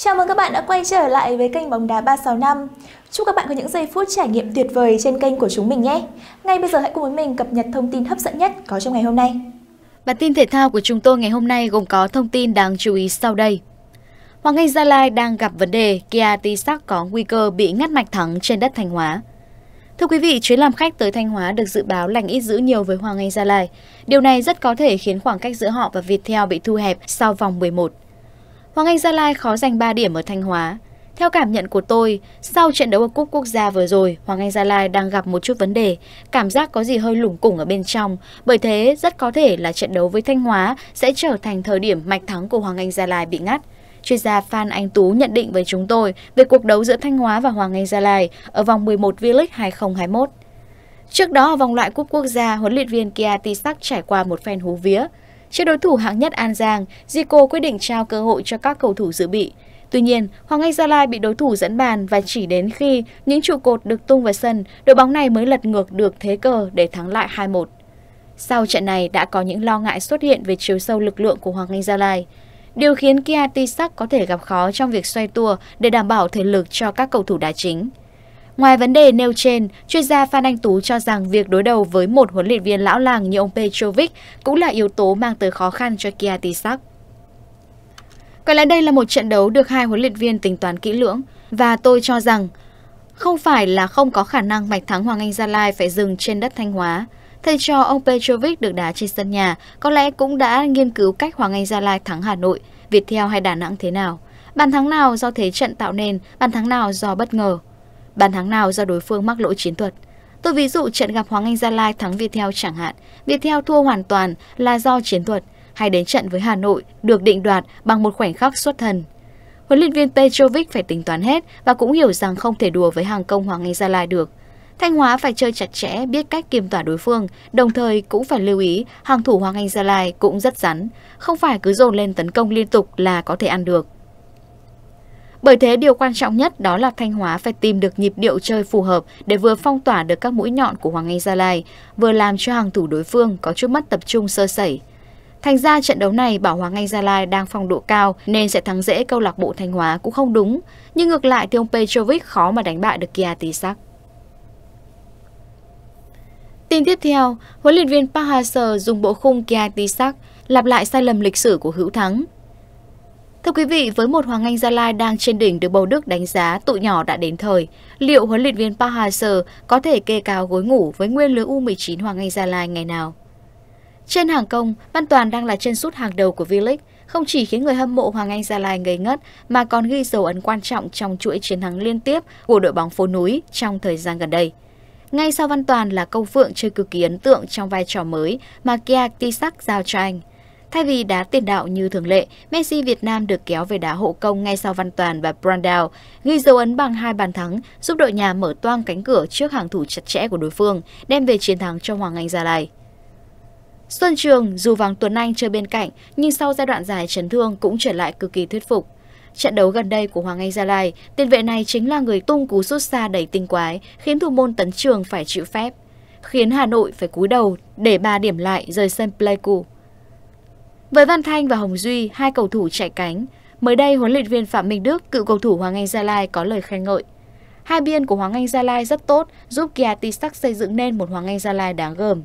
Chào mừng các bạn đã quay trở lại với kênh bóng đá 365. Chúc các bạn có những giây phút trải nghiệm tuyệt vời trên kênh của chúng mình nhé. Ngay bây giờ hãy cùng với mình cập nhật thông tin hấp dẫn nhất có trong ngày hôm nay. Bản tin thể thao của chúng tôi ngày hôm nay gồm có thông tin đáng chú ý sau đây. Hoàng Anh Gia Lai đang gặp vấn đề Kia Tisak có nguy cơ bị ngắt mạch thắng trên đất Thanh Hóa. Thưa quý vị, chuyến làm khách tới Thanh Hóa được dự báo lành ít dữ nhiều với Hoàng Anh Gia Lai. Điều này rất có thể khiến khoảng cách giữa họ và Viettel bị thu hẹp sau vòng 11. Hoàng Anh Gia Lai khó giành 3 điểm ở Thanh Hóa. Theo cảm nhận của tôi, sau trận đấu ở Cúp Quốc gia vừa rồi, Hoàng Anh Gia Lai đang gặp một chút vấn đề, cảm giác có gì hơi lủng củng ở bên trong, bởi thế rất có thể là trận đấu với Thanh Hóa sẽ trở thành thời điểm mạch thắng của Hoàng Anh Gia Lai bị ngắt. Chuyên gia Phan Anh Tú nhận định với chúng tôi về cuộc đấu giữa Thanh Hóa và Hoàng Anh Gia Lai ở vòng 11 V-League 2021. Trước đó ở vòng loại cúp quốc gia, huấn luyện viên Kia Tisak trải qua một phen hú vía. Trước đối thủ hạng nhất An Giang, Zico quyết định trao cơ hội cho các cầu thủ dự bị. Tuy nhiên, Hoàng Anh Gia Lai bị đối thủ dẫn bàn và chỉ đến khi những trụ cột được tung vào sân, đội bóng này mới lật ngược được thế cờ để thắng lại 2-1. Sau trận này đã có những lo ngại xuất hiện về chiều sâu lực lượng của Hoàng Anh Gia Lai. Điều khiến Kia Tisak có thể gặp khó trong việc xoay tua để đảm bảo thể lực cho các cầu thủ đá chính. Ngoài vấn đề nêu trên, chuyên gia Phan Anh Tú cho rằng việc đối đầu với một huấn luyện viên lão làng như ông Petrovic cũng là yếu tố mang tới khó khăn cho Kiatisak. Có lẽ đây là một trận đấu được hai huấn luyện viên tính toán kỹ lưỡng và tôi cho rằng không phải là không có khả năng mạch Thắng Hoàng Anh Gia Lai phải dừng trên đất Thanh Hóa. Thầy trò ông Petrovic được đá trên sân nhà có lẽ cũng đã nghiên cứu cách Hoàng Anh Gia Lai thắng Hà Nội, Việt Theo hay Đà Nẵng thế nào. Bàn thắng nào do thế trận tạo nên, bàn thắng nào do bất ngờ. Bàn thắng nào do đối phương mắc lỗi chiến thuật. Tôi ví dụ trận gặp Hoàng Anh Gia Lai thắng Viettel chẳng hạn, Viettel thua hoàn toàn là do chiến thuật, hay đến trận với Hà Nội được định đoạt bằng một khoảnh khắc xuất thần. Huấn luyện viên Petrovic phải tính toán hết và cũng hiểu rằng không thể đùa với hàng công Hoàng Anh Gia Lai được. Thanh Hóa phải chơi chặt chẽ, biết cách kiềm tỏa đối phương, đồng thời cũng phải lưu ý hàng thủ Hoàng Anh Gia Lai cũng rất rắn, không phải cứ dồn lên tấn công liên tục là có thể ăn được. Bởi thế điều quan trọng nhất đó là Thanh Hóa phải tìm được nhịp điệu chơi phù hợp để vừa phong tỏa được các mũi nhọn của Hoàng Anh Gia Lai, vừa làm cho hàng thủ đối phương có chút mất tập trung sơ sẩy. Thành ra trận đấu này bảo Hoàng Anh Gia Lai đang phong độ cao nên sẽ thắng dễ câu lạc bộ Thanh Hóa cũng không đúng. Nhưng ngược lại thì ông Petrovic khó mà đánh bại được Kia tí sắc. Tin tiếp theo, huấn luyện viên Park hang dùng bộ khung Kia tí sắc lặp lại sai lầm lịch sử của Hữu Thắng Thưa quý vị, với một Hoàng Anh Gia Lai đang trên đỉnh được bầu Đức đánh giá tụi nhỏ đã đến thời, liệu huấn luyện viên Park hang có thể kê cao gối ngủ với nguyên lưới U19 Hoàng Anh Gia Lai ngày nào? Trên hàng công, Văn Toàn đang là chân sút hàng đầu của V-League, không chỉ khiến người hâm mộ Hoàng Anh Gia Lai ngây ngất mà còn ghi dấu ấn quan trọng trong chuỗi chiến thắng liên tiếp của đội bóng phố núi trong thời gian gần đây. Ngay sau Văn Toàn là câu Phượng chơi cực kỳ ấn tượng trong vai trò mới mà Kia Tisak giao cho anh. Thay vì đá tiền đạo như thường lệ, Messi Việt Nam được kéo về đá hộ công ngay sau Văn Toàn và Brandao, ghi dấu ấn bằng hai bàn thắng, giúp đội nhà mở toang cánh cửa trước hàng thủ chặt chẽ của đối phương, đem về chiến thắng cho Hoàng Anh Gia Lai. Xuân Trường dù Vàng Tuấn Anh chơi bên cạnh, nhưng sau giai đoạn dài chấn thương cũng trở lại cực kỳ thuyết phục. Trận đấu gần đây của Hoàng Anh Gia Lai, tiền vệ này chính là người tung cú sút xa đầy tinh quái, khiến thủ môn Tấn Trường phải chịu phép, khiến Hà Nội phải cúi đầu để ba điểm lại rời sân Pleiku. Với Văn Thanh và Hồng Duy, hai cầu thủ chạy cánh, mới đây huấn luyện viên Phạm Minh Đức, cựu cầu thủ Hoàng Anh Gia Lai có lời khen ngợi. Hai biên của Hoàng Anh Gia Lai rất tốt, giúp Kiatisak xây dựng nên một Hoàng Anh Gia Lai đáng gờm.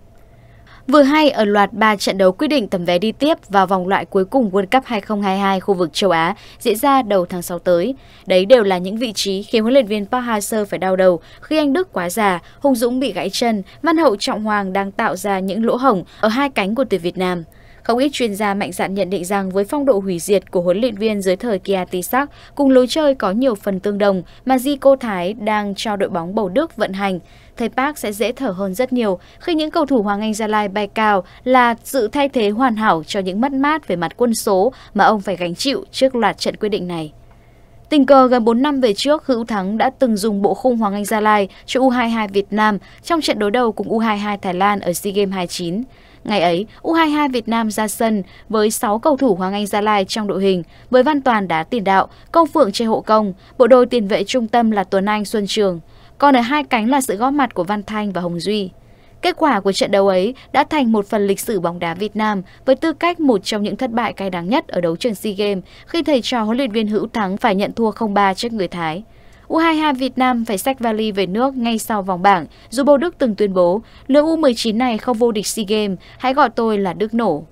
Vừa hay ở loạt 3 trận đấu quyết định tấm vé đi tiếp vào vòng loại cuối cùng World Cup 2022 khu vực châu Á diễn ra đầu tháng 6 tới. Đấy đều là những vị trí khiến huấn luyện viên Park Hang-seo phải đau đầu khi anh Đức quá già, Hùng Dũng bị gãy chân, Văn Hậu Trọng Hoàng đang tạo ra những lỗ hổng ở hai cánh của tuyển Việt Nam. Không ít chuyên gia mạnh dạn nhận định rằng với phong độ hủy diệt của huấn luyện viên dưới thời Kiatisak, cùng lối chơi có nhiều phần tương đồng mà Zico Thái đang cho đội bóng bầu Đức vận hành, thầy Park sẽ dễ thở hơn rất nhiều khi những cầu thủ Hoàng Anh Gia Lai bay cao là sự thay thế hoàn hảo cho những mất mát về mặt quân số mà ông phải gánh chịu trước loạt trận quyết định này. Tình cờ gần 4 năm về trước, Hữu Thắng đã từng dùng bộ khung Hoàng Anh Gia Lai cho U22 Việt Nam trong trận đối đầu cùng U22 Thái Lan ở SEA Games 29. Ngày ấy, U22 Việt Nam ra sân với 6 cầu thủ Hoàng Anh Gia Lai trong đội hình, với Văn Toàn đá tiền đạo, Công Phượng chơi hộ công, bộ đôi tiền vệ trung tâm là Tuấn Anh Xuân Trường. Còn ở hai cánh là sự góp mặt của Văn Thanh và Hồng Duy. Kết quả của trận đấu ấy đã thành một phần lịch sử bóng đá Việt Nam với tư cách một trong những thất bại cay đắng nhất ở đấu trường SEA Games khi thầy trò huấn luyện viên Hữu Thắng phải nhận thua 0-3 trước người Thái. U22 Việt Nam phải xách vali về nước ngay sau vòng bảng, dù bầu Đức từng tuyên bố lượng U19 này không vô địch SEA Games, hãy gọi tôi là Đức nổ.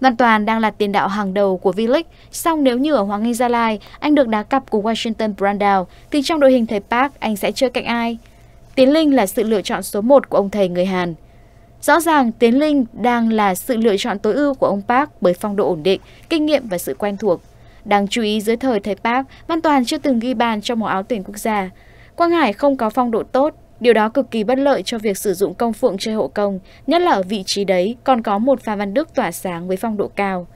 Văn Toàn đang là tiền đạo hàng đầu của V-League, song nếu như ở Hoàng Anh Gia Lai, anh được đá cặp cùng Washington Brandao, thì trong đội hình thầy Park anh sẽ chơi cạnh ai? Tiến Linh là sự lựa chọn số 1 của ông thầy người Hàn. Rõ ràng Tiến Linh đang là sự lựa chọn tối ưu của ông Park bởi phong độ ổn định, kinh nghiệm và sự quen thuộc. Đáng chú ý dưới thời thầy Park, Văn Toàn chưa từng ghi bàn trong màu áo tuyển quốc gia. Quang Hải không có phong độ tốt, điều đó cực kỳ bất lợi cho việc sử dụng công phượng chơi hộ công, nhất là ở vị trí đấy còn có một Phan Văn Đức tỏa sáng với phong độ cao.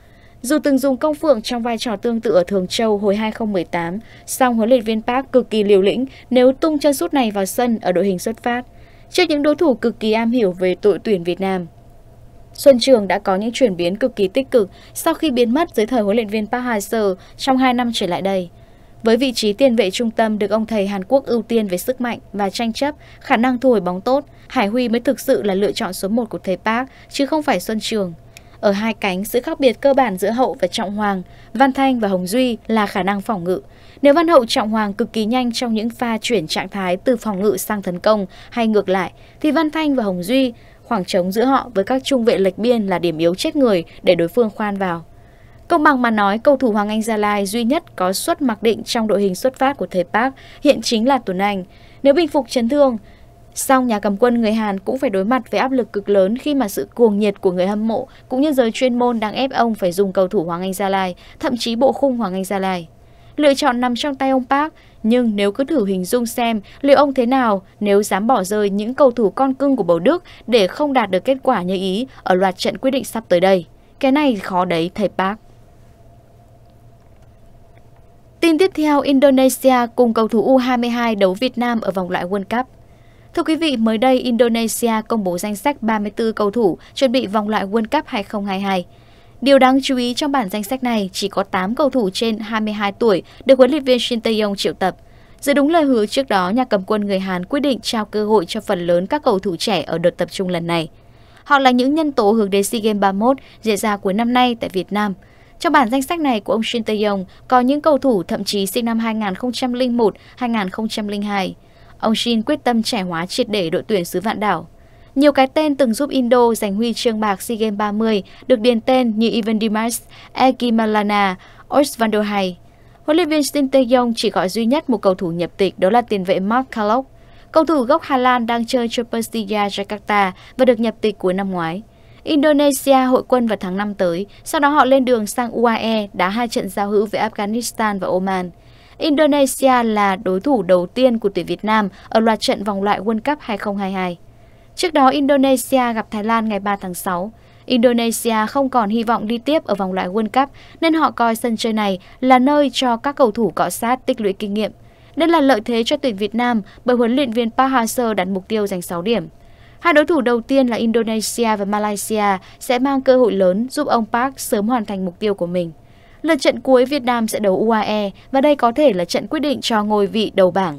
Dù từng dùng công phượng trong vai trò tương tự ở Thường Châu hồi 2018, song huấn luyện viên Park cực kỳ liều lĩnh nếu tung chân sút này vào sân ở đội hình xuất phát. Trước những đối thủ cực kỳ am hiểu về đội tuyển Việt Nam, Xuân Trường đã có những chuyển biến cực kỳ tích cực sau khi biến mất dưới thời huấn luyện viên Park Hang-seo trong 2 năm trở lại đây. Với vị trí tiền vệ trung tâm được ông thầy Hàn Quốc ưu tiên về sức mạnh và tranh chấp, khả năng thu hồi bóng tốt, Hải Huy mới thực sự là lựa chọn số 1 của thầy Park, chứ không phải Xuân Trường. Ở hai cánh, sự khác biệt cơ bản giữa Hậu và Trọng Hoàng, Văn Thanh và Hồng Duy là khả năng phòng ngự. Nếu Văn Hậu Trọng Hoàng cực kỳ nhanh trong những pha chuyển trạng thái từ phòng ngự sang tấn công hay ngược lại, thì Văn Thanh và Hồng Duy Khoảng trống giữa họ với các trung vệ lệch biên là điểm yếu chết người để đối phương khoan vào. Công bằng mà nói, cầu thủ Hoàng Anh Gia Lai duy nhất có suất mặc định trong đội hình xuất phát của thầy Park hiện chính là Tuấn Anh. Nếu bình phục chấn thương, song nhà cầm quân người Hàn cũng phải đối mặt với áp lực cực lớn khi mà sự cuồng nhiệt của người hâm mộ cũng như giới chuyên môn đang ép ông phải dùng cầu thủ Hoàng Anh Gia Lai, thậm chí bộ khung Hoàng Anh Gia Lai. Lựa chọn nằm trong tay ông Park, nhưng nếu cứ thử hình dung xem liệu ông thế nào nếu dám bỏ rơi những cầu thủ con cưng của bầu Đức để không đạt được kết quả như ý ở loạt trận quyết định sắp tới đây. Cái này khó đấy thầy Park. Tin tiếp theo Indonesia cùng cầu thủ U22 đấu Việt Nam ở vòng loại World Cup. Thưa quý vị, mới đây Indonesia công bố danh sách 34 cầu thủ chuẩn bị vòng loại World Cup 2022. Điều đáng chú ý trong bản danh sách này chỉ có 8 cầu thủ trên 22 tuổi được huấn luyện viên Shin Tae-yong triệu tập. Giữ đúng lời hứa trước đó, nhà cầm quân người Hàn quyết định trao cơ hội cho phần lớn các cầu thủ trẻ ở đợt tập trung lần này. Họ là những nhân tố hướng đến SEA Games 31 diễn ra cuối năm nay tại Việt Nam. Trong bản danh sách này của ông Shin Tae-yong có những cầu thủ thậm chí sinh năm 2001, 2002. Ông Shin quyết tâm trẻ hóa triệt để đội tuyển xứ vạn đảo. Nhiều cái tên từng giúp Indo giành huy chương bạc SEA Games 30 được điền tên như Ivan Dimas, Malana, Osvaldo Hay. Huấn luyện viên Shin tae chỉ gọi duy nhất một cầu thủ nhập tịch đó là tiền vệ Mark Kalok. Cầu thủ gốc Hà Lan đang chơi cho Persija Jakarta và được nhập tịch cuối năm ngoái. Indonesia hội quân vào tháng 5 tới, sau đó họ lên đường sang UAE đá hai trận giao hữu với Afghanistan và Oman. Indonesia là đối thủ đầu tiên của tuyển Việt Nam ở loạt trận vòng loại World Cup 2022. Trước đó, Indonesia gặp Thái Lan ngày 3 tháng 6. Indonesia không còn hy vọng đi tiếp ở vòng loại World Cup nên họ coi sân chơi này là nơi cho các cầu thủ cọ sát tích lũy kinh nghiệm. Đây là lợi thế cho tuyển Việt Nam bởi huấn luyện viên Park Hang-seo đặt mục tiêu giành 6 điểm. Hai đối thủ đầu tiên là Indonesia và Malaysia sẽ mang cơ hội lớn giúp ông Park sớm hoàn thành mục tiêu của mình. Lượt trận cuối Việt Nam sẽ đấu UAE và đây có thể là trận quyết định cho ngôi vị đầu bảng.